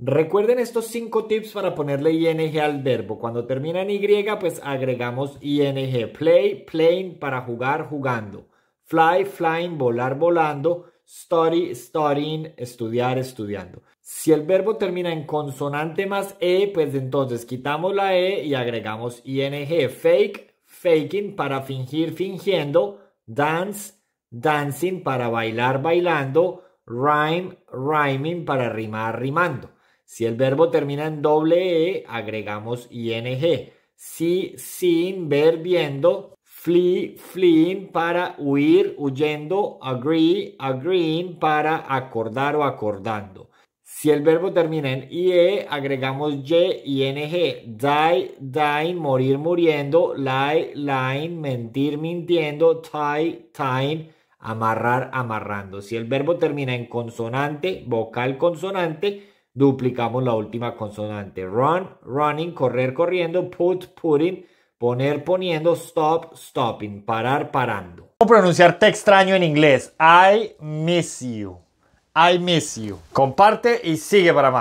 Recuerden estos cinco tips para ponerle ing al verbo. Cuando termina en y, pues agregamos ing. Play, playing, para jugar, jugando. Fly, flying, volar, volando. Study, studying, estudiar, estudiando. Si el verbo termina en consonante más e, pues entonces quitamos la e y agregamos ing. Fake, faking, para fingir, fingiendo. Dance, dancing, para bailar, bailando. Rhyme, rhyming, para rimar, rimando. Si el verbo termina en doble E, agregamos ing. Si, sin, ver, viendo, flee, fleeing para huir, huyendo, agree, agreeing para acordar o acordando. Si el verbo termina en IE, agregamos Y, ING. Die, dying, morir, muriendo. Lie, lying, mentir, mintiendo. Tie, tying, amarrar, amarrando. Si el verbo termina en consonante, vocal, consonante, duplicamos la última consonante. Run, running, correr, corriendo, put, putting, poner, poniendo, stop, stopping, parar, parando. ¿Cómo pronunciar te extraño en inglés? I miss you. I miss you. Comparte y sigue para más.